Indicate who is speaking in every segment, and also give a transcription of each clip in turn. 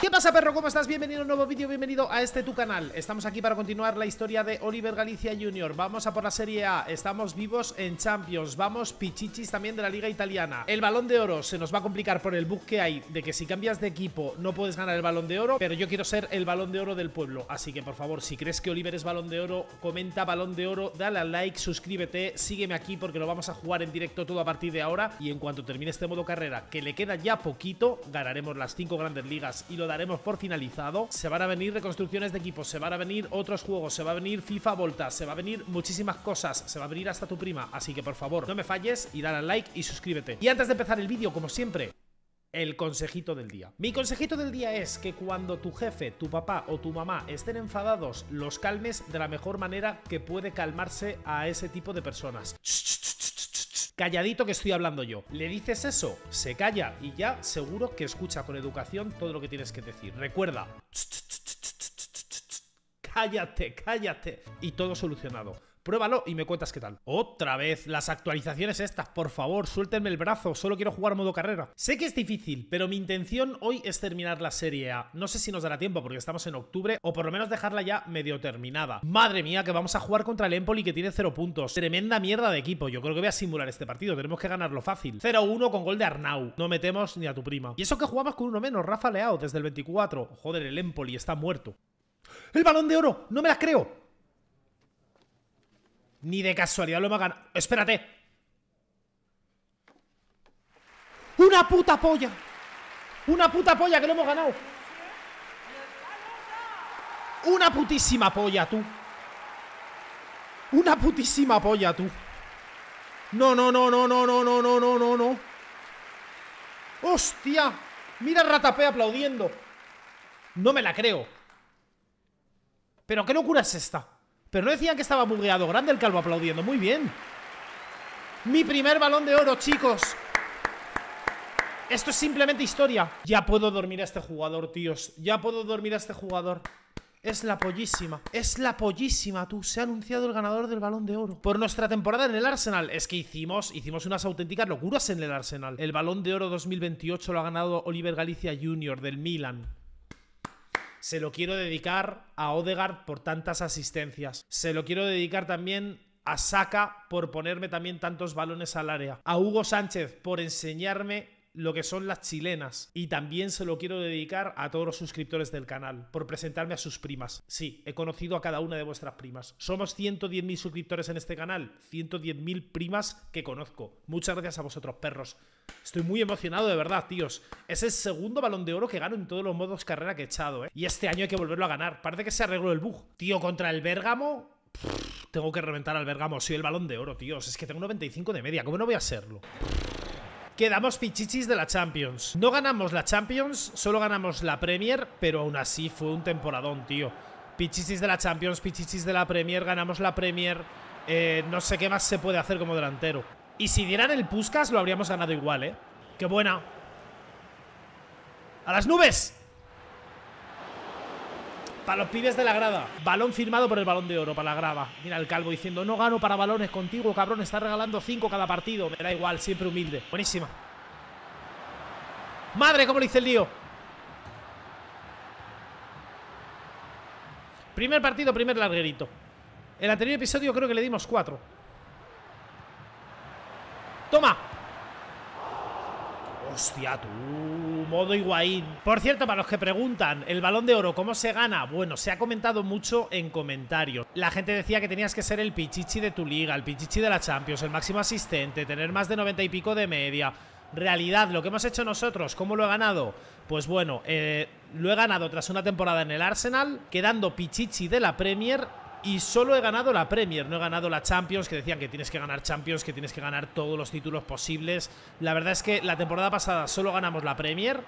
Speaker 1: ¿Qué pasa, perro? ¿Cómo estás? Bienvenido a un nuevo vídeo, bienvenido a este tu canal. Estamos aquí para continuar la historia de Oliver Galicia Jr. Vamos a por la Serie A, estamos vivos en Champions, vamos pichichis también de la Liga Italiana. El Balón de Oro se nos va a complicar por el bug que hay de que si cambias de equipo no puedes ganar el Balón de Oro, pero yo quiero ser el Balón de Oro del pueblo. Así que, por favor, si crees que Oliver es Balón de Oro, comenta Balón de Oro, dale a like, suscríbete, sígueme aquí porque lo vamos a jugar en directo todo a partir de ahora y en cuanto termine este modo carrera, que le queda ya poquito, ganaremos las cinco grandes ligas y lo daremos por finalizado. Se van a venir reconstrucciones de equipos, se van a venir otros juegos, se va a venir FIFA Volta, se va a venir muchísimas cosas, se va a venir hasta tu prima. Así que por favor, no me falles y dale al like y suscríbete. Y antes de empezar el vídeo, como siempre, el consejito del día. Mi consejito del día es que cuando tu jefe, tu papá o tu mamá estén enfadados, los calmes de la mejor manera que puede calmarse a ese tipo de personas calladito que estoy hablando yo. Le dices eso, se calla y ya seguro que escucha con educación todo lo que tienes que decir. Recuerda, cállate, cállate. Y todo solucionado. Pruébalo y me cuentas qué tal. Otra vez, las actualizaciones estas, por favor, suéltenme el brazo, solo quiero jugar modo carrera. Sé que es difícil, pero mi intención hoy es terminar la Serie A. No sé si nos dará tiempo porque estamos en octubre, o por lo menos dejarla ya medio terminada. Madre mía, que vamos a jugar contra el Empoli que tiene 0 puntos. Tremenda mierda de equipo, yo creo que voy a simular este partido, tenemos que ganarlo fácil. 0-1 con gol de Arnau, no metemos ni a tu prima. Y eso que jugamos con uno menos, Rafa Leao, desde el 24. Joder, el Empoli está muerto. ¡El balón de oro! ¡No me las creo! Ni de casualidad lo hemos ganado. ¡Espérate! ¡Una puta polla! ¡Una puta polla que lo hemos ganado! ¡Una putísima polla, tú! ¡Una putísima polla, tú! No, no, no, no, no, no, no, no, no, no, no. ¡Hostia! Mira Ratapé aplaudiendo. No me la creo. Pero qué locura es esta. Pero no decían que estaba bugueado. Grande el calvo aplaudiendo. Muy bien. Mi primer balón de oro, chicos. Esto es simplemente historia. Ya puedo dormir a este jugador, tíos. Ya puedo dormir a este jugador. Es la pollísima. Es la pollísima, tú. Se ha anunciado el ganador del balón de oro. Por nuestra temporada en el Arsenal. Es que hicimos, hicimos unas auténticas locuras en el Arsenal. El balón de oro 2028 lo ha ganado Oliver Galicia Jr. del Milan. Se lo quiero dedicar a Odegaard por tantas asistencias. Se lo quiero dedicar también a Saka por ponerme también tantos balones al área. A Hugo Sánchez por enseñarme lo que son las chilenas. Y también se lo quiero dedicar a todos los suscriptores del canal por presentarme a sus primas. Sí, he conocido a cada una de vuestras primas. Somos 110.000 suscriptores en este canal, 110.000 primas que conozco. Muchas gracias a vosotros, perros. Estoy muy emocionado, de verdad, tíos. Es el segundo balón de oro que gano en todos los modos carrera que he echado, ¿eh? Y este año hay que volverlo a ganar. Parece que se arregló el bug. Tío, contra el Bérgamo... tengo que reventar al Bergamo, soy el balón de oro, tíos. Es que tengo 95 de media, ¿cómo no voy a hacerlo? quedamos pichichis de la Champions. No ganamos la Champions, solo ganamos la Premier, pero aún así fue un temporadón, tío. Pichichis de la Champions, pichichis de la Premier, ganamos la Premier. Eh, no sé qué más se puede hacer como delantero. Y si dieran el Puskas lo habríamos ganado igual, ¿eh? ¡Qué buena! ¡A las nubes! Para los pibes de la grada. Balón firmado por el balón de oro para la grada. Mira el calvo diciendo, no gano para balones contigo, cabrón. Está regalando cinco cada partido. Me da igual, siempre humilde. Buenísima. Madre, cómo le dice el lío. Primer partido, primer larguerito. El anterior episodio creo que le dimos cuatro Toma. Hostia, tú, modo Higuaín. Por cierto, para los que preguntan, el balón de oro, ¿cómo se gana? Bueno, se ha comentado mucho en comentarios. La gente decía que tenías que ser el pichichi de tu liga, el pichichi de la Champions, el máximo asistente, tener más de 90 y pico de media. Realidad, lo que hemos hecho nosotros, ¿cómo lo he ganado? Pues bueno, eh, lo he ganado tras una temporada en el Arsenal, quedando pichichi de la Premier y solo he ganado la Premier, no he ganado la Champions, que decían que tienes que ganar Champions, que tienes que ganar todos los títulos posibles. La verdad es que la temporada pasada solo ganamos la Premier.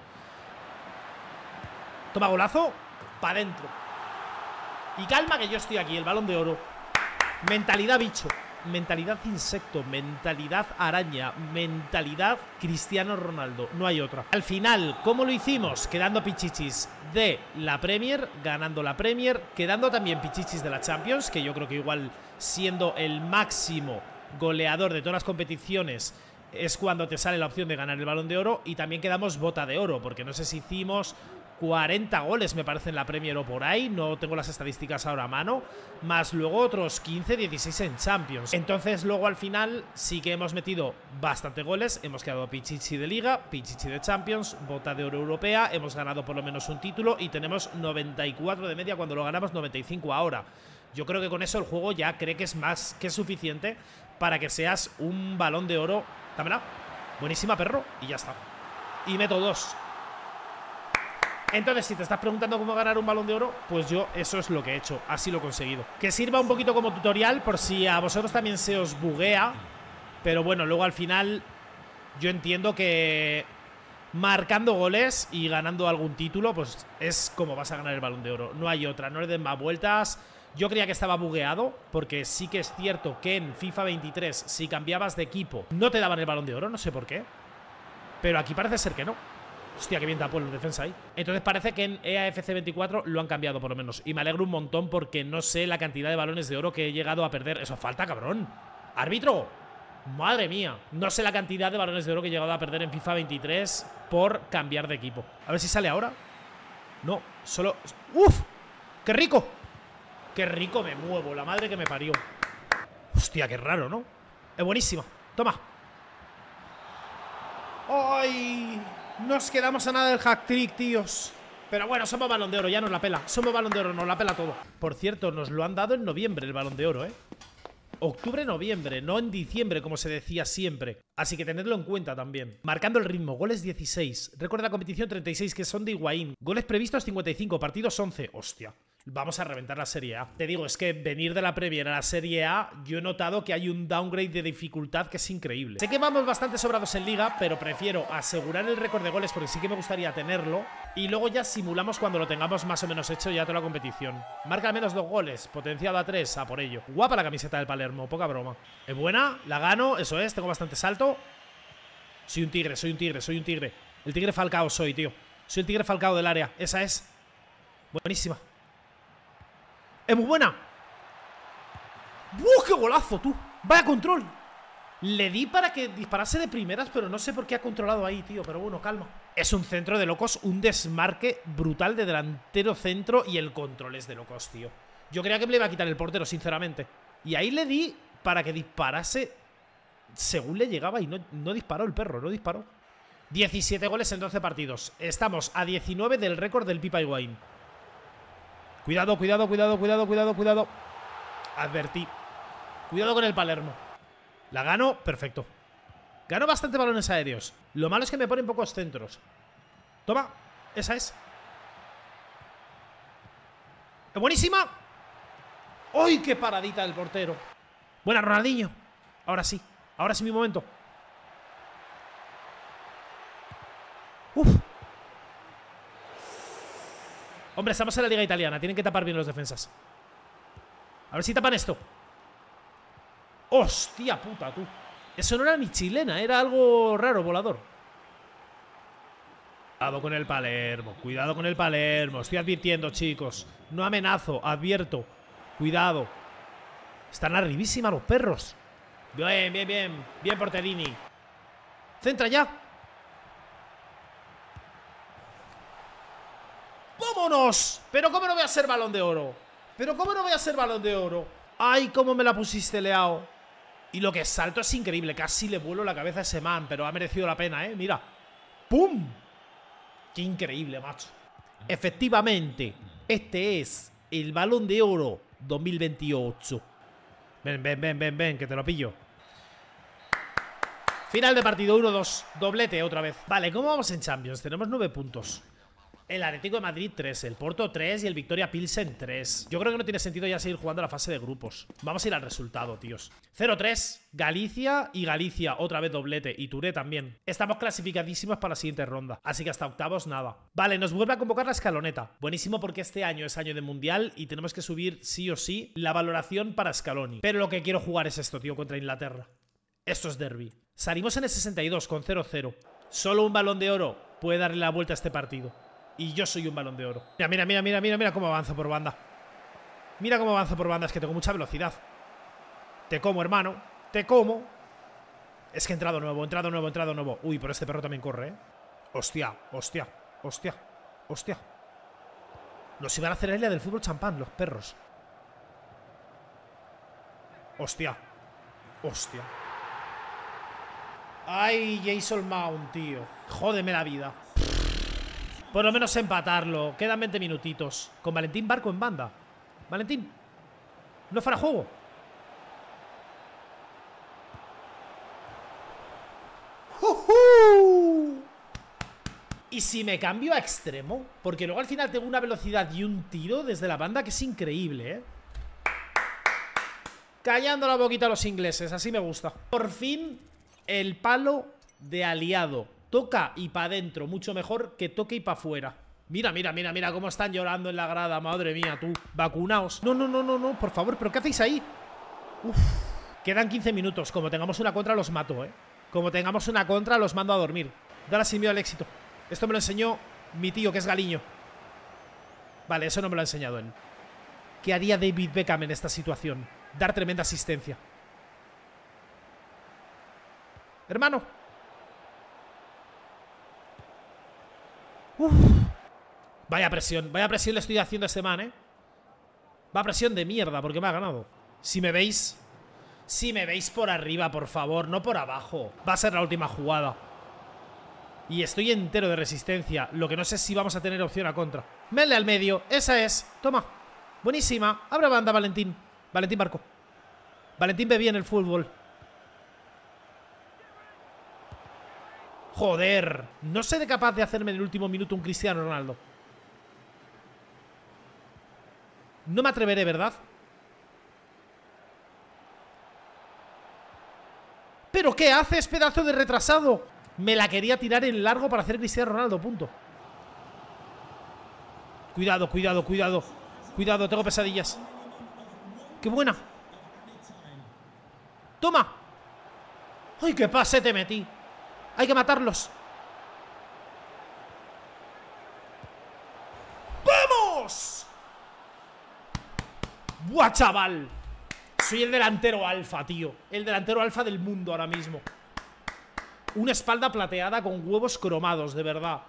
Speaker 1: Toma golazo, para adentro. Y calma que yo estoy aquí, el balón de oro. Mentalidad bicho mentalidad insecto, mentalidad araña, mentalidad Cristiano Ronaldo, no hay otra. Al final, ¿cómo lo hicimos? Quedando pichichis de la Premier, ganando la Premier, quedando también pichichis de la Champions, que yo creo que igual siendo el máximo goleador de todas las competiciones es cuando te sale la opción de ganar el balón de oro y también quedamos bota de oro, porque no sé si hicimos 40 goles, me parece, en la Premier o por ahí. No tengo las estadísticas ahora a mano. Más luego otros 15, 16 en Champions. Entonces, luego al final sí que hemos metido bastante goles. Hemos quedado Pichichi de Liga, Pichichi de Champions, Bota de Oro Europea. Hemos ganado por lo menos un título y tenemos 94 de media cuando lo ganamos, 95 ahora. Yo creo que con eso el juego ya cree que es más que suficiente para que seas un balón de oro. Dámela. Buenísima, perro. Y ya está. Y meto dos. Entonces, si te estás preguntando cómo ganar un balón de oro, pues yo eso es lo que he hecho, así lo he conseguido. Que sirva un poquito como tutorial por si a vosotros también se os buguea, pero bueno, luego al final yo entiendo que marcando goles y ganando algún título, pues es como vas a ganar el balón de oro, no hay otra, no le den más vueltas. Yo creía que estaba bugueado, porque sí que es cierto que en FIFA 23, si cambiabas de equipo, no te daban el balón de oro, no sé por qué. Pero aquí parece ser que no. Hostia, qué bien tapó en defensa ahí. Entonces parece que en EAFC 24 lo han cambiado por lo menos. Y me alegro un montón porque no sé la cantidad de balones de oro que he llegado a perder. Eso falta, cabrón. Árbitro. Madre mía. No sé la cantidad de balones de oro que he llegado a perder en FIFA 23 por cambiar de equipo. A ver si sale ahora. No, solo... ¡Uf! ¡Qué rico! ¡Qué rico me muevo! La madre que me parió. Hostia, qué raro, ¿no? Es buenísimo! Toma. ¡Ay! Nos quedamos a nada del hack trick, tíos. Pero bueno, somos balón de oro, ya nos la pela. Somos balón de oro, nos la pela todo. Por cierto, nos lo han dado en noviembre el balón de oro, ¿eh? Octubre, noviembre, no en diciembre, como se decía siempre. Así que tenedlo en cuenta también. Marcando el ritmo, goles 16. Recuerda la competición 36, que son de Higuaín. Goles previstos 55, partidos 11. Hostia vamos a reventar la Serie A. Te digo, es que venir de la Premier a la Serie A, yo he notado que hay un downgrade de dificultad que es increíble. Sé que vamos bastante sobrados en Liga, pero prefiero asegurar el récord de goles porque sí que me gustaría tenerlo. Y luego ya simulamos cuando lo tengamos más o menos hecho ya toda la competición. Marca al menos dos goles, potenciado a tres, a por ello. Guapa la camiseta del Palermo, poca broma. Es buena, la gano, eso es, tengo bastante salto. Soy un tigre, soy un tigre, soy un tigre. El tigre falcao soy, tío. Soy el tigre falcao del área, esa es. Buenísima. Es muy buena. ¡Buah, qué golazo, tú! ¡Vaya control! Le di para que disparase de primeras, pero no sé por qué ha controlado ahí, tío. Pero bueno, calma. Es un centro de locos, un desmarque brutal de delantero centro y el control es de locos, tío. Yo creía que me le iba a quitar el portero, sinceramente. Y ahí le di para que disparase según le llegaba y no, no disparó el perro, no disparó. 17 goles en 12 partidos. Estamos a 19 del récord del Pipa Higuaín. Cuidado, cuidado, cuidado, cuidado, cuidado, cuidado. Advertí. Cuidado con el Palermo. La gano, perfecto. Gano bastante balones aéreos. Lo malo es que me ponen pocos centros. Toma, esa es. ¡Buenísima! ¡Uy, qué paradita del portero! Buena, Ronaldinho. Ahora sí, ahora sí mi momento. Hombre, estamos en la liga italiana. Tienen que tapar bien los defensas. A ver si tapan esto. Hostia puta, tú. Eso no era ni chilena, era algo raro, volador. Cuidado con el Palermo, cuidado con el Palermo. Estoy advirtiendo, chicos. No amenazo, advierto. Cuidado. Están arribísima los perros. Bien, bien, bien. Bien, Porterini. Centra ya. ¡Vámonos! Pero ¿cómo no voy a ser balón de oro? ¿Pero cómo no voy a ser balón de oro? ¡Ay, cómo me la pusiste, Leao! Y lo que salto es increíble. Casi le vuelo la cabeza a ese man, pero ha merecido la pena, ¿eh? Mira. ¡Pum! ¡Qué increíble, macho! Efectivamente, este es el balón de oro 2028. Ven, ven, ven, ven, ven, que te lo pillo. Final de partido 1-2. Doblete otra vez. Vale, ¿cómo vamos en Champions? Tenemos 9 puntos el Atlético de Madrid 3, el Porto 3 y el Victoria Pilsen 3. Yo creo que no tiene sentido ya seguir jugando la fase de grupos. Vamos a ir al resultado, tíos. 0-3, Galicia y Galicia, otra vez doblete, y Touré también. Estamos clasificadísimos para la siguiente ronda, así que hasta octavos nada. Vale, nos vuelve a convocar la escaloneta. Buenísimo porque este año es año de Mundial y tenemos que subir sí o sí la valoración para Scaloni. Pero lo que quiero jugar es esto, tío, contra Inglaterra. Esto es derby. Salimos en el 62 con 0-0. Solo un balón de oro puede darle la vuelta a este partido. Y yo soy un balón de oro. Mira, mira, mira, mira, mira, mira cómo avanzo por banda. Mira cómo avanzo por banda, es que tengo mucha velocidad. Te como, hermano. Te como. Es que he entrado nuevo, entrado nuevo, entrado nuevo. Uy, pero este perro también corre, ¿eh? Hostia, hostia, hostia, hostia. Nos iban a hacer la del fútbol champán, los perros. Hostia. Hostia. Ay, Jason Mount, tío. Jódeme la vida. Por lo menos empatarlo. Quedan 20 minutitos. Con Valentín Barco en banda. Valentín. No fuera juego. Y si me cambio a extremo, porque luego al final tengo una velocidad y un tiro desde la banda que es increíble, ¿eh? Callando la boquita a los ingleses, así me gusta. Por fin, el palo de aliado. Toca y para adentro, mucho mejor que toque y para afuera. Mira, mira, mira, mira cómo están llorando en la grada. Madre mía, tú. Vacunaos. No, no, no, no, no, por favor, ¿pero qué hacéis ahí? Uf. Quedan 15 minutos. Como tengamos una contra, los mato, ¿eh? Como tengamos una contra, los mando a dormir. Dar sin miedo al éxito. Esto me lo enseñó mi tío, que es Galiño. Vale, eso no me lo ha enseñado él. ¿Qué haría David Beckham en esta situación? Dar tremenda asistencia. Hermano, Vaya presión, vaya presión le estoy haciendo a este man, ¿eh? Va presión de mierda porque me ha ganado. Si me veis, si me veis por arriba, por favor, no por abajo. Va a ser la última jugada. Y estoy entero de resistencia, lo que no sé si vamos a tener opción a contra. menle al medio, esa es. Toma. Buenísima. Abra banda, Valentín. Valentín Marco. Valentín ve bien el fútbol. Joder, no seré capaz de hacerme en el último minuto un Cristiano Ronaldo. No me atreveré, ¿verdad? ¿Pero qué haces, pedazo de retrasado? Me la quería tirar en largo para hacer Cristiano Ronaldo, punto. Cuidado, cuidado, cuidado. Cuidado, tengo pesadillas. ¡Qué buena! ¡Toma! ¡Ay, qué pase te metí! Hay que matarlos. ¡Vamos! ¡Buah, chaval! Soy el delantero alfa, tío. El delantero alfa del mundo ahora mismo. Una espalda plateada con huevos cromados, de verdad.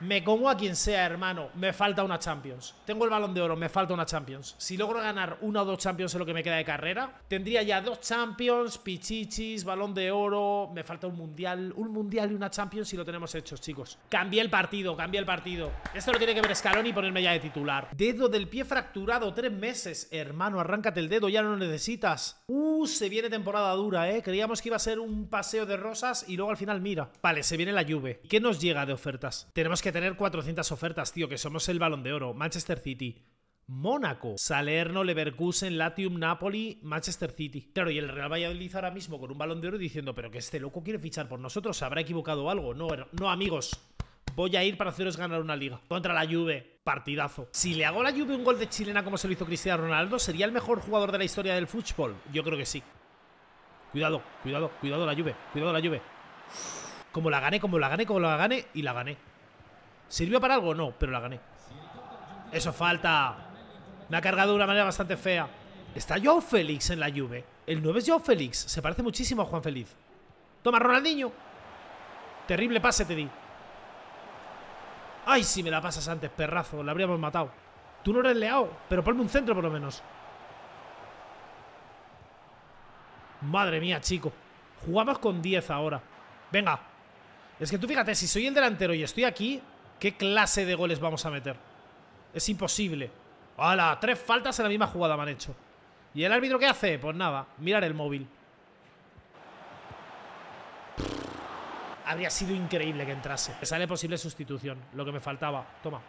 Speaker 1: Me como a quien sea, hermano. Me falta una Champions. Tengo el balón de oro, me falta una Champions. Si logro ganar una o dos Champions en lo que me queda de carrera, tendría ya dos Champions, pichichis, balón de oro. Me falta un mundial. Un mundial y una Champions y lo tenemos hechos, chicos. Cambia el partido, cambia el partido. Esto lo tiene que ver Escalón y ponerme ya de titular. Dedo del pie fracturado, tres meses. Hermano, arráncate el dedo, ya no lo necesitas. Uh, se viene temporada dura, ¿eh? Creíamos que iba a ser un paseo de rosas y luego al final, mira. Vale, se viene la lluvia. ¿Qué nos llega de ofertas? Tenemos que que tener 400 ofertas, tío, que somos el balón de oro. Manchester City, Mónaco, Salerno, Leverkusen, Latium, Napoli, Manchester City. Claro, y el Real Valladolid ahora mismo con un balón de oro diciendo, pero que este loco quiere fichar por nosotros, habrá equivocado algo? No, no, amigos. Voy a ir para haceros ganar una liga. Contra la Juve, partidazo. Si le hago a la Juve un gol de chilena como se lo hizo Cristiano Ronaldo, ¿sería el mejor jugador de la historia del fútbol? Yo creo que sí. Cuidado, cuidado, cuidado la Juve, cuidado la Juve. Como la gane como la gane como la gane y la gané. ¿Sirvió para algo? No, pero la gané. Eso falta. Me ha cargado de una manera bastante fea. Está Joao Félix en la lluvia. El 9 es Joao Félix. Se parece muchísimo a Juan Félix. Toma, Ronaldinho. Terrible pase te di. Ay, si me la pasas antes, perrazo. La habríamos matado. Tú no eres leao, pero ponme un centro por lo menos. Madre mía, chico. Jugamos con 10 ahora. Venga. Es que tú fíjate, si soy el delantero y estoy aquí, ¿Qué clase de goles vamos a meter? Es imposible. ¡Hala! Tres faltas en la misma jugada me han hecho. ¿Y el árbitro qué hace? Pues nada, mirar el móvil. Habría sido increíble que entrase. Me sale posible sustitución, lo que me faltaba. Toma.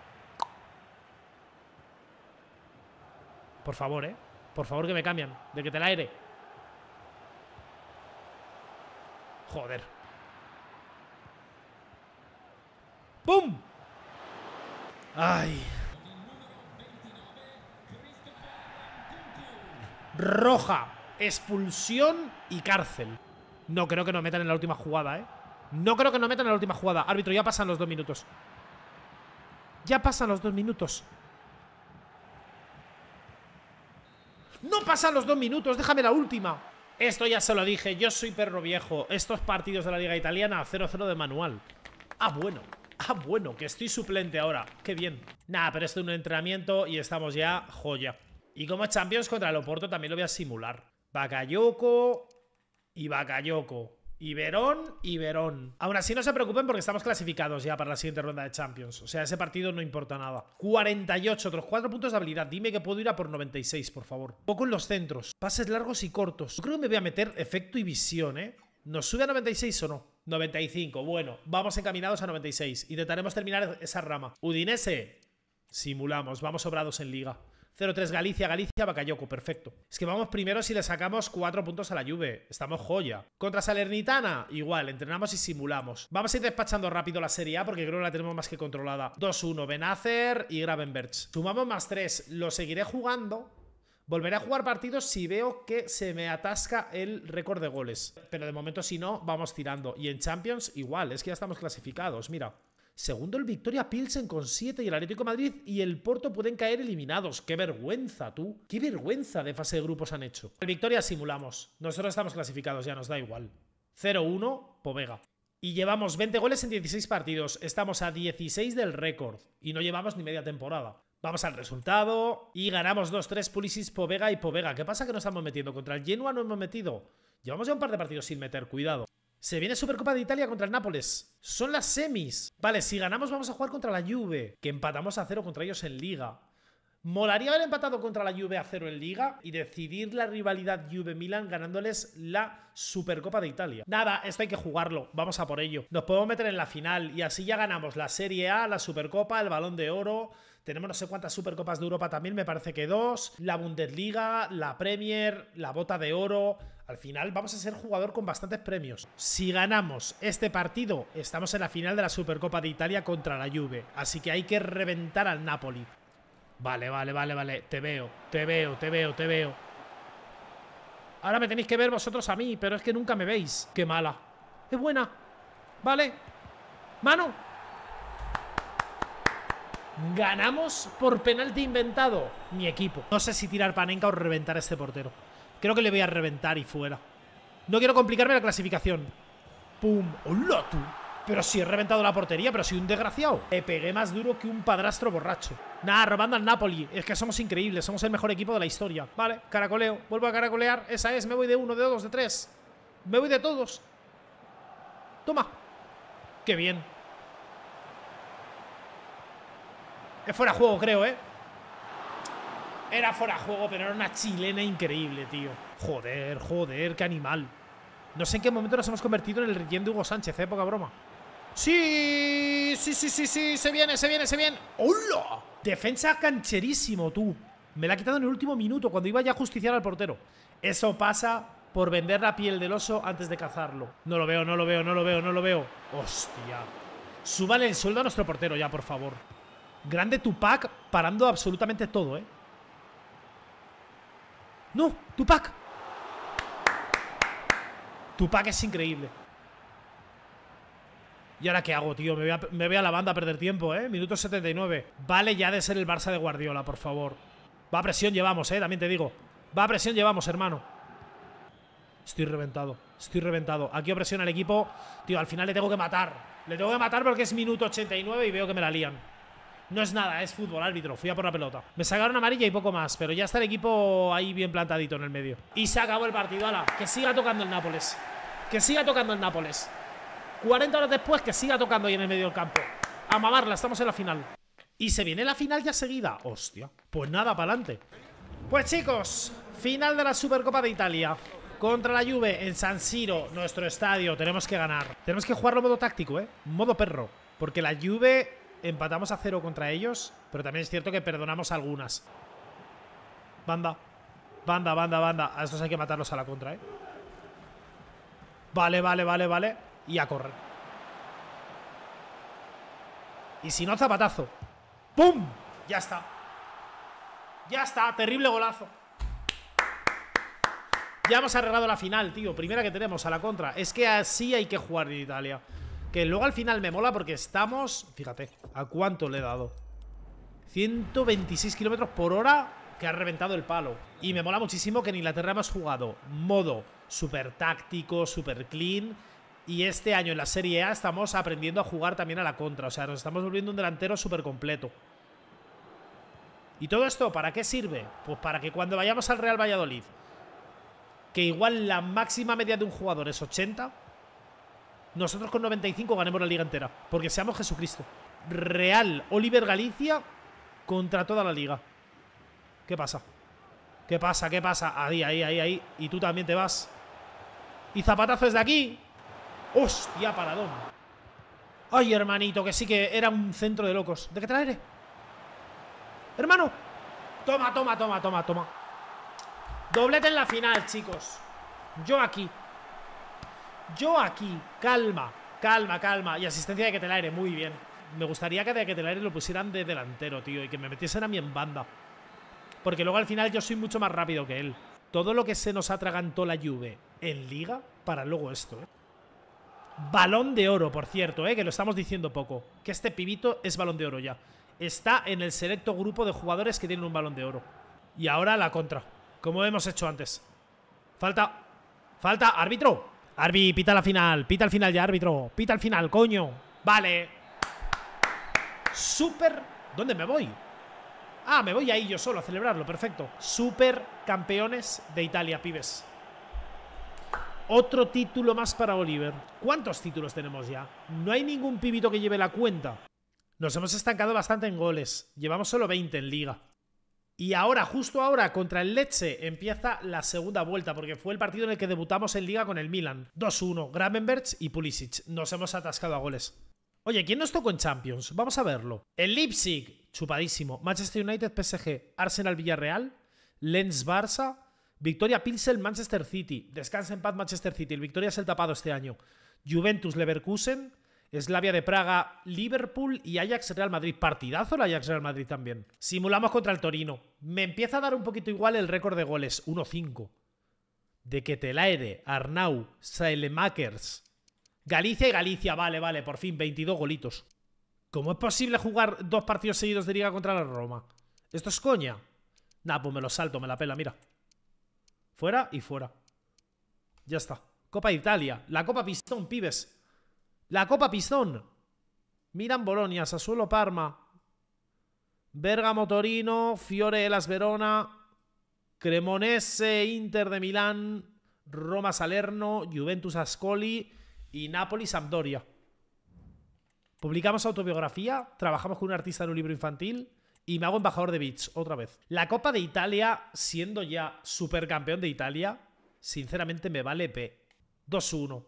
Speaker 1: Por favor, ¿eh? Por favor que me cambian, de que te la aire. Joder. ¡Pum! Ay. Roja, expulsión y cárcel. No creo que nos metan en la última jugada, ¿eh? No creo que nos metan en la última jugada. Árbitro, ya pasan los dos minutos. Ya pasan los dos minutos. No pasan los dos minutos, déjame la última. Esto ya se lo dije, yo soy perro viejo. Estos partidos de la Liga Italiana, 0-0 de manual. Ah, bueno. Ah, bueno, que estoy suplente ahora. Qué bien. Nada, pero esto es un entrenamiento y estamos ya joya. Y como es Champions contra el Oporto también lo voy a simular. Bacayoko y Bacayoko. Y Verón y Verón. Aún así no se preocupen porque estamos clasificados ya para la siguiente ronda de Champions. O sea, ese partido no importa nada. 48, otros 4 puntos de habilidad. Dime que puedo ir a por 96, por favor. Poco en los centros. Pases largos y cortos. Yo creo que me voy a meter efecto y visión, ¿eh? ¿Nos sube a 96 o no? 95, bueno, vamos encaminados a 96. Intentaremos terminar esa rama. Udinese, simulamos, vamos sobrados en liga. 0-3 Galicia, Galicia, Bacayoco, perfecto. Es que vamos primero si le sacamos 4 puntos a la Juve, estamos joya. Contra Salernitana, igual, entrenamos y simulamos. Vamos a ir despachando rápido la Serie A porque creo que la tenemos más que controlada. 2-1, Benacer y Gravenberch. Sumamos más 3, lo seguiré jugando Volveré a jugar partidos si veo que se me atasca el récord de goles. Pero de momento, si no, vamos tirando. Y en Champions, igual, es que ya estamos clasificados, mira. Segundo el Victoria Pilsen con 7 y el Atlético Madrid y el Porto pueden caer eliminados. ¡Qué vergüenza, tú! ¡Qué vergüenza de fase de grupos han hecho! El Victoria simulamos. Nosotros estamos clasificados, ya nos da igual. 0-1, Povega. Y llevamos 20 goles en 16 partidos. Estamos a 16 del récord. Y no llevamos ni media temporada. Vamos al resultado y ganamos 2-3 Pulisic, Povega y Povega. ¿Qué pasa que nos estamos metiendo? Contra el Genoa no hemos metido. Llevamos ya un par de partidos sin meter, cuidado. Se viene Supercopa de Italia contra el Nápoles. Son las semis. Vale, si ganamos vamos a jugar contra la Juve, que empatamos a cero contra ellos en Liga. Molaría haber empatado contra la Juve a cero en Liga y decidir la rivalidad Juve-Milan ganándoles la Supercopa de Italia. Nada, esto hay que jugarlo, vamos a por ello. Nos podemos meter en la final y así ya ganamos la Serie A, la Supercopa, el Balón de Oro, tenemos no sé cuántas Supercopas de Europa también, me parece que dos. La Bundesliga, la Premier, la Bota de Oro. Al final vamos a ser jugador con bastantes premios. Si ganamos este partido, estamos en la final de la Supercopa de Italia contra la Juve. Así que hay que reventar al Napoli. Vale, vale, vale, vale. Te veo, te veo, te veo, te veo. Ahora me tenéis que ver vosotros a mí, pero es que nunca me veis. Qué mala. Es buena. Vale. Mano. Ganamos por penalti inventado. Mi equipo. No sé si tirar Panenka o reventar a este portero. Creo que le voy a reventar y fuera. No quiero complicarme la clasificación. ¡Pum! ¡Hola tú! Pero si he reventado la portería, pero soy un desgraciado. Me pegué más duro que un padrastro borracho. Nada, robando al Napoli. Es que somos increíbles, somos el mejor equipo de la historia. Vale, caracoleo. Vuelvo a caracolear. Esa es, me voy de uno, de dos, de tres. Me voy de todos. Toma. Qué bien. Es fuera juego, creo, ¿eh? Era fuera juego, pero era una chilena increíble, tío. Joder, joder, qué animal. No sé en qué momento nos hemos convertido en el relleno de Hugo Sánchez, época ¿eh? broma. ¡Sí! ¡Sí, sí, sí, sí! ¡Se viene, se viene, se viene! ¡Hola! Defensa cancherísimo, tú. Me la ha quitado en el último minuto, cuando iba ya a justiciar al portero. Eso pasa por vender la piel del oso antes de cazarlo. No lo veo, no lo veo, no lo veo, no lo veo. Hostia. Súbale el sueldo a nuestro portero ya, por favor. Grande Tupac parando absolutamente todo, ¿eh? ¡No! ¡Tupac! Tupac es increíble. ¿Y ahora qué hago, tío? Me voy, a, la banda a perder tiempo, ¿eh? Minuto 79. Vale ya de ser el Barça de Guardiola, por favor. Va a presión llevamos, ¿eh? También te digo. Va a presión llevamos, hermano. Estoy reventado. Estoy reventado. Aquí opresiona el equipo. Tío, al final le tengo que matar. Le tengo que matar porque es minuto 89 y veo que me la lían. No es nada, es fútbol, árbitro. Fui a por la pelota. Me sacaron amarilla y poco más, pero ya está el equipo ahí bien plantadito en el medio. Y se acabó el partido, ¡Hala! Que siga tocando el Nápoles. Que siga tocando el Nápoles. 40 horas después, que siga tocando ahí en el medio del campo. A mamarla, estamos en la final. Y se viene la final ya seguida. Hostia. Pues nada, para adelante. Pues chicos, final de la Supercopa de Italia contra la Juve en San Siro, nuestro estadio. Tenemos que ganar. Tenemos que jugarlo modo táctico, ¿eh? Modo perro. Porque la Juve Empatamos a cero contra ellos, pero también es cierto que perdonamos algunas. Banda. Banda, banda, banda. A estos hay que matarlos a la contra, ¿eh? Vale, vale, vale, vale. Y a correr. Y si no, zapatazo. ¡Pum! Ya está. Ya está. Terrible golazo. Ya hemos arreglado la final, tío. Primera que tenemos a la contra. Es que así hay que jugar en Italia. Que luego al final me mola porque estamos... Fíjate, ¿a cuánto le he dado? 126 kilómetros por hora que ha reventado el palo. Y me mola muchísimo que en Inglaterra hemos jugado modo súper táctico, súper clean. Y este año en la Serie A estamos aprendiendo a jugar también a la contra. O sea, nos estamos volviendo un delantero súper completo. ¿Y todo esto para qué sirve? Pues para que cuando vayamos al Real Valladolid, que igual la máxima media de un jugador es 80, nosotros con 95 ganemos la liga entera. Porque seamos Jesucristo. Real Oliver Galicia contra toda la liga. ¿Qué pasa? ¿Qué pasa? ¿Qué pasa? Ahí, ahí, ahí, ahí. Y tú también te vas. Y zapatazo desde aquí. ¡Hostia, paradón! ¡Ay, hermanito! Que sí que era un centro de locos. ¿De qué traeré? ¡Hermano! Toma, toma, toma, toma, toma. Doblete en la final, chicos. Yo aquí. Yo aquí, calma, calma, calma. Y asistencia de Ketelaere, muy bien. Me gustaría que de Ketelaere lo pusieran de delantero, tío, y que me metiesen a mí en banda. Porque luego al final yo soy mucho más rápido que él. Todo lo que se nos atragantó la Juve en Liga, para luego esto, ¿eh? Balón de oro, por cierto, ¿eh? que lo estamos diciendo poco. Que este pibito es balón de oro ya. Está en el selecto grupo de jugadores que tienen un balón de oro. Y ahora la contra, como hemos hecho antes. Falta. Falta, árbitro. Arbi, pita la final, pita el final ya, árbitro. Pita el final, coño. Vale. Super. ¿Dónde me voy? Ah, me voy ahí yo solo a celebrarlo, perfecto. Super campeones de Italia, pibes. Otro título más para Oliver. ¿Cuántos títulos tenemos ya? No hay ningún pibito que lleve la cuenta. Nos hemos estancado bastante en goles. Llevamos solo 20 en liga. Y ahora, justo ahora, contra el Lecce, empieza la segunda vuelta, porque fue el partido en el que debutamos en Liga con el Milan. 2-1, Gravenberch y Pulisic. Nos hemos atascado a goles. Oye, ¿quién nos tocó en Champions? Vamos a verlo. El Leipzig, chupadísimo. Manchester United, PSG, Arsenal, Villarreal, Lens, Barça, Victoria, Pilsen, Manchester City. Descansa en paz Manchester City. El Victoria es el tapado este año. Juventus, Leverkusen, Slavia de Praga, Liverpool y Ajax Real Madrid. Partidazo la Ajax Real Madrid también. Simulamos contra el Torino. Me empieza a dar un poquito igual el récord de goles, 1-5. De que Ketelaere, Arnau, Seilemakers. Galicia y Galicia, vale, vale, por fin, 22 golitos. ¿Cómo es posible jugar dos partidos seguidos de liga contra la Roma? ¿Esto es coña? Nah, pues me lo salto, me la pela, mira. Fuera y fuera. Ya está. Copa de Italia. La Copa Pistón, pibes. La Copa Pistón. Miran Bolonia, Sassuolo Parma. Bergamo Torino, Fiore Verona. Cremonese, Inter de Milán. Roma Salerno, Juventus Ascoli y Napoli Sampdoria. Publicamos autobiografía, trabajamos con un artista en un libro infantil y me hago embajador de Beats otra vez. La Copa de Italia, siendo ya supercampeón de Italia, sinceramente me vale P. 2-1.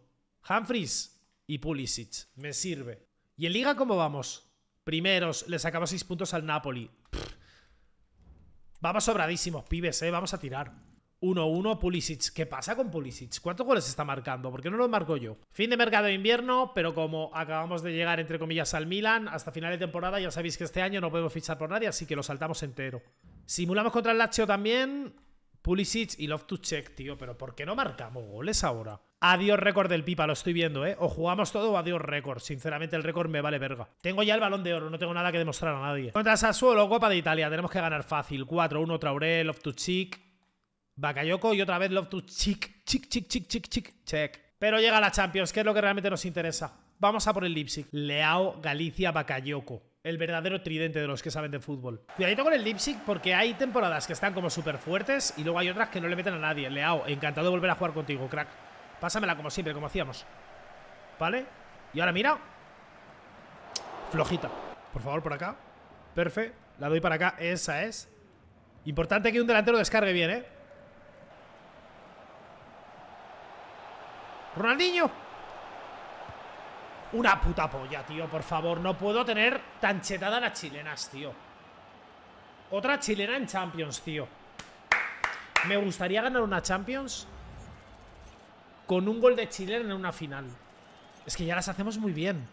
Speaker 1: Humphries, y Pulisic. Me sirve. ¿Y en Liga cómo vamos? Primeros, le sacamos 6 puntos al Napoli. Vamos sobradísimos, pibes, ¿eh? Vamos a tirar. 1-1 Pulisic. ¿Qué pasa con Pulisic? ¿Cuántos goles está marcando? ¿Por qué no lo marco yo? Fin de mercado de invierno, pero como acabamos de llegar, entre comillas, al Milan, hasta final de temporada ya sabéis que este año no podemos fichar por nadie, así que lo saltamos entero. Simulamos contra el Lazio también. Pulisic y Love to Check, tío, pero ¿por qué no marcamos goles ahora? Adiós récord del pipa, lo estoy viendo, ¿eh? O jugamos todo o adiós récord. Sinceramente, el récord me vale verga. Tengo ya el balón de oro, no tengo nada que demostrar a nadie. Contra Sassuolo, Copa de Italia, tenemos que ganar fácil. 4-1, Traoré, Love to Check, Bakayoko y otra vez Love to Check. Check, check, check, check, check, check. Pero llega la Champions, que es lo que realmente nos interesa. Vamos a por el Leipzig. Leao, Galicia, Bakayoko el verdadero tridente de los que saben de fútbol. Cuidadito con el Leipzig porque hay temporadas que están como súper fuertes y luego hay otras que no le meten a nadie. Leao, encantado de volver a jugar contigo, crack. Pásamela como siempre, como hacíamos. ¿Vale? Y ahora mira. Flojita. Por favor, por acá. Perfe. La doy para acá. Esa es. Importante que un delantero descargue bien, ¿eh? Ronaldinho. Una puta polla, tío, por favor. No puedo tener tan chetada las chilenas, tío. Otra chilena en Champions, tío. Me gustaría ganar una Champions con un gol de chilena en una final. Es que ya las hacemos muy bien.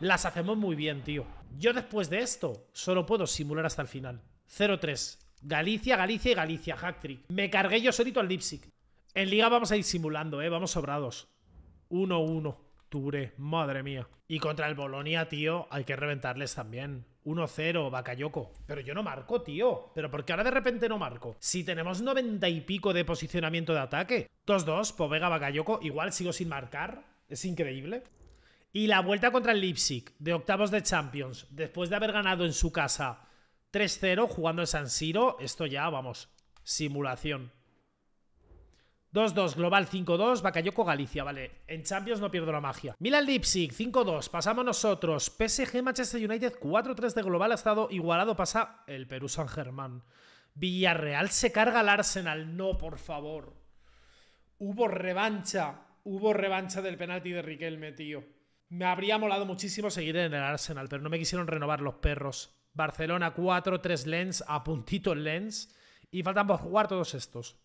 Speaker 1: Las hacemos muy bien, tío. Yo después de esto solo puedo simular hasta el final. 0-3. Galicia, Galicia y Galicia. Hacktrick. Me cargué yo solito al Leipzig. En Liga vamos a ir simulando, ¿eh? Vamos sobrados. 1-1 madre mía. Y contra el Bolonia, tío, hay que reventarles también. 1-0, Bakayoko. Pero yo no marco, tío. Pero ¿por qué ahora de repente no marco? Si tenemos 90 y pico de posicionamiento de ataque. 2-2, Povega, Bakayoko. Igual sigo sin marcar. Es increíble. Y la vuelta contra el Leipzig, de octavos de Champions, después de haber ganado en su casa 3-0 jugando en San Siro, esto ya, vamos, simulación. 2-2, Global 5-2, Bacayoco Galicia, vale. En Champions no pierdo la magia. Milan Leipzig 5-2, pasamos nosotros. PSG Manchester United 4-3 de Global ha estado igualado, pasa el Perú San Germán. Villarreal se carga al Arsenal, no, por favor. Hubo revancha, hubo revancha del penalti de Riquelme, tío. Me habría molado muchísimo seguir en el Arsenal, pero no me quisieron renovar los perros. Barcelona 4-3 Lens, a puntito Lens. Y faltan por jugar todos estos.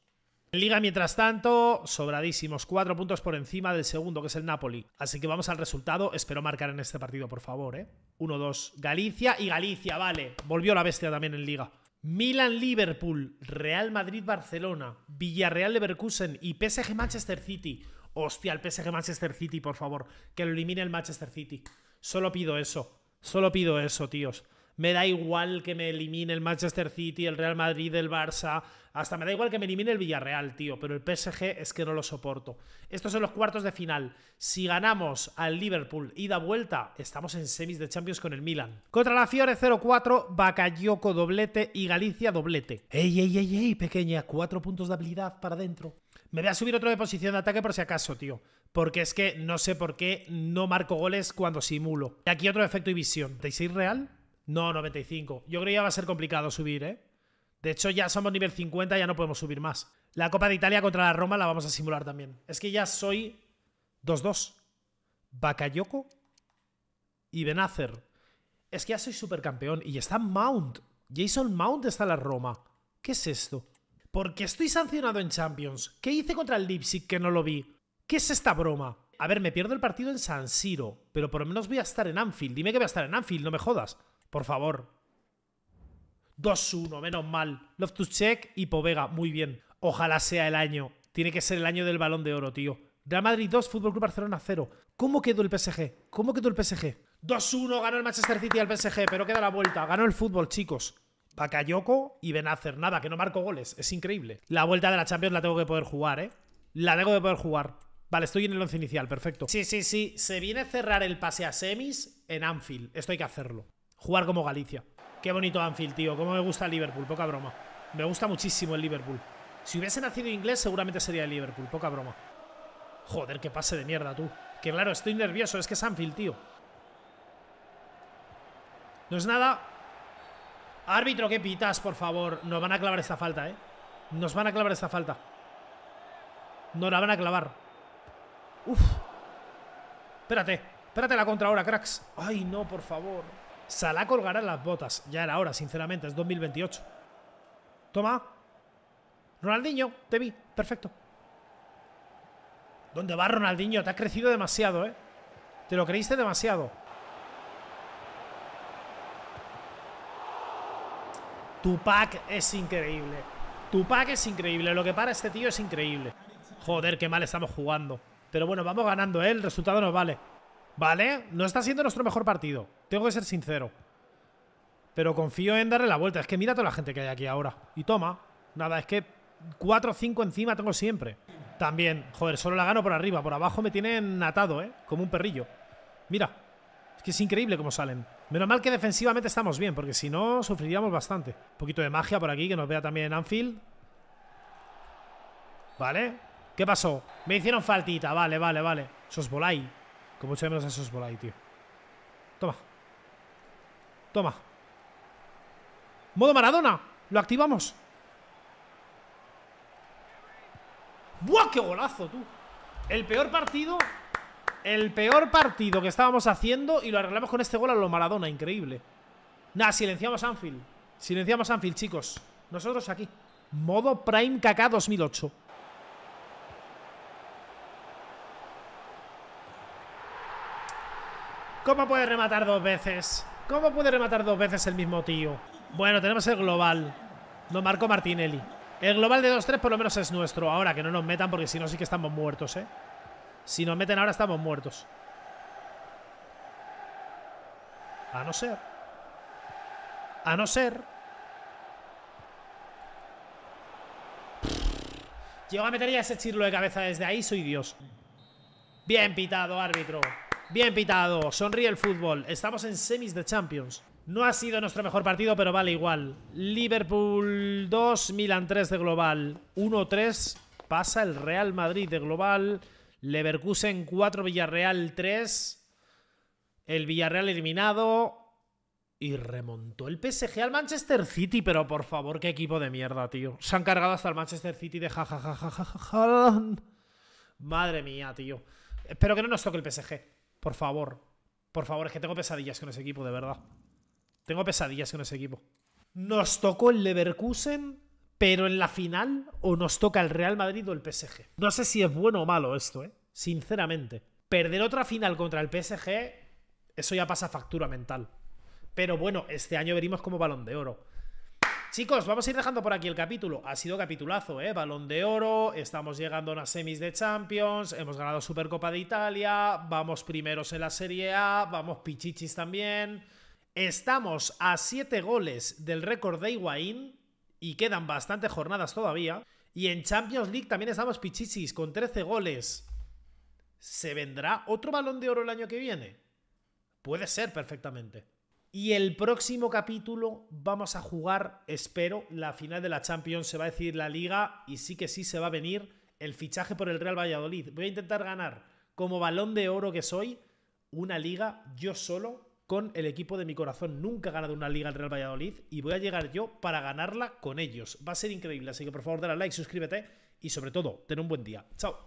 Speaker 1: En Liga, mientras tanto, sobradísimos, cuatro puntos por encima del segundo, que es el Napoli. Así que vamos al resultado. Espero marcar en este partido, por favor, ¿eh? 1-2. Galicia y Galicia, vale. Volvió la bestia también en Liga. Milan-Liverpool, Real Madrid-Barcelona, Villarreal-Leverkusen y PSG-Manchester City. Hostia, el PSG-Manchester City, por favor. Que lo elimine el Manchester City. Solo pido eso. Solo pido eso, tíos. Me da igual que me elimine el Manchester City, el Real Madrid, el Barça, hasta me da igual que me elimine el Villarreal, tío, pero el PSG es que no lo soporto. Estos son los cuartos de final. Si ganamos al Liverpool ida vuelta, estamos en semis de Champions con el Milan. Contra la Fiore 0-4, Bakayoko doblete y Galicia doblete. Ey, ey, ey, ey, pequeña, cuatro puntos de habilidad para adentro. Me voy a subir otro de posición de ataque por si acaso, tío. Porque es que no sé por qué no marco goles cuando simulo. Y aquí otro efecto y visión. ¿36 real? No, 95. Yo creo que ya va a ser complicado subir, ¿eh? De hecho, ya somos nivel 50, ya no podemos subir más. La Copa de Italia contra la Roma la vamos a simular también. Es que ya soy 2-2. Bakayoko y Benazer. Es que ya soy supercampeón. Y está Mount. Jason Mount está en la Roma. ¿Qué es esto? ¿Por qué estoy sancionado en Champions? ¿Qué hice contra el Leipzig que no lo vi? ¿Qué es esta broma? A ver, me pierdo el partido en San Siro, pero por lo menos voy a estar en Anfield. Dime que voy a estar en Anfield, no me jodas. Por favor, 2-1, menos mal. Love to check y Povega, muy bien. Ojalá sea el año. Tiene que ser el año del balón de oro, tío. Real Madrid 2, Fútbol Club Barcelona 0. ¿Cómo quedó el PSG? ¿Cómo quedó el PSG? 2-1, ganó el Manchester City al PSG, pero queda la vuelta. Ganó el fútbol, chicos. Bakayoko y Benacer. Nada, que no marco goles. Es increíble. La vuelta de la Champions la tengo que poder jugar, ¿eh? La tengo que poder jugar. Vale, estoy en el once inicial, perfecto. Sí, sí, sí. Se viene a cerrar el pase a semis en Anfield. Esto hay que hacerlo. Jugar como Galicia. Qué bonito Anfield, tío. Cómo me gusta el Liverpool, poca broma. Me gusta muchísimo el Liverpool. Si hubiese nacido inglés, seguramente sería el Liverpool, poca broma. Joder, que pase de mierda, tú. Que claro, estoy nervioso, es que es Anfield, tío. No es nada. Árbitro, qué pitas, por favor. Nos van a clavar esta falta, ¿eh? Nos van a clavar esta falta. No la van a clavar. Uf. Espérate. Espérate la contra ahora, cracks. Ay, no, por favor. Salah colgará las botas. Ya era hora, sinceramente, es 2028. Toma. Ronaldinho, te vi. Perfecto. ¿Dónde va Ronaldinho? Te has crecido demasiado, ¿eh? Te lo creíste demasiado. Tu pack es increíble. Tu pack es increíble. Lo que para este tío es increíble. Joder, qué mal estamos jugando. Pero bueno, vamos ganando, ¿eh? El resultado nos vale. ¿Vale? No está siendo nuestro mejor partido. Tengo que ser sincero. Pero confío en darle la vuelta. Es que mira toda la gente que hay aquí ahora. Y toma. Nada, es que 4 o 5 encima tengo siempre. También. Joder, solo la gano por arriba. Por abajo me tienen atado, ¿eh? Como un perrillo. Mira. Es que es increíble cómo salen. Menos mal que defensivamente estamos bien, porque si no, sufriríamos bastante. Un poquito de magia por aquí, que nos vea también en Anfield. ¿Vale? ¿Qué pasó? Me hicieron faltita. Vale, vale, vale. Sos como mucho menos esos por tío. Toma. Toma. ¡Modo Maradona! ¡Lo activamos! ¡Buah, qué golazo, tú! El peor partido... El peor partido que estábamos haciendo y lo arreglamos con este gol a lo Maradona. Increíble. Nada, silenciamos Anfield. Silenciamos Anfield, chicos. Nosotros aquí. Modo Prime KK 2008. ¿Cómo puede rematar dos veces? ¿Cómo puede rematar dos veces el mismo tío? Bueno, tenemos el global. No Marco Martinelli. El global de 2-3 por lo menos es nuestro. Ahora que no nos metan, porque si no, sí que estamos muertos, ¿eh? Si nos meten ahora, estamos muertos. A no ser. A no ser. Llego a meter ya ese chirlo de cabeza desde ahí, soy Dios. Bien pitado, árbitro. Bien pitado, sonríe el fútbol. Estamos en semis de Champions. No ha sido nuestro mejor partido, pero vale igual. Liverpool 2, Milan 3 de global. 1-3 pasa el Real Madrid de global. Leverkusen 4, Villarreal 3. El Villarreal eliminado. Y remontó el PSG al Manchester City, pero por favor, qué equipo de mierda, tío. Se han cargado hasta el Manchester City de jajajajajajaja. Madre mía, tío. Espero que no nos toque el PSG. Por favor. Por favor, es que tengo pesadillas con ese equipo, de verdad. Tengo pesadillas con ese equipo. Nos tocó el Leverkusen, pero en la final o nos toca el Real Madrid o el PSG. No sé si es bueno o malo esto, ¿eh? Sinceramente. Perder otra final contra el PSG, eso ya pasa factura mental. Pero bueno, este año venimos como balón de oro. Chicos, vamos a ir dejando por aquí el capítulo. Ha sido capitulazo, ¿eh? Balón de oro, estamos llegando a una semis de Champions, hemos ganado Supercopa de Italia, vamos primeros en la Serie A, vamos pichichis también. Estamos a 7 goles del récord de Higuaín y quedan bastantes jornadas todavía. Y en Champions League también estamos pichichis con 13 goles. ¿Se vendrá otro balón de oro el año que viene? Puede ser perfectamente. Y el próximo capítulo vamos a jugar, espero, la final de la Champions. Se va a decidir la liga y sí que sí se va a venir el fichaje por el Real Valladolid. Voy a intentar ganar, como balón de oro que soy, una liga yo solo con el equipo de mi corazón. Nunca he ganado una liga al Real Valladolid y voy a llegar yo para ganarla con ellos. Va a ser increíble, así que por favor dale like, suscríbete y sobre todo, ten un buen día. Chao.